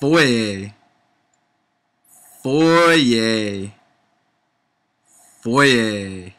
foyer foyer foyer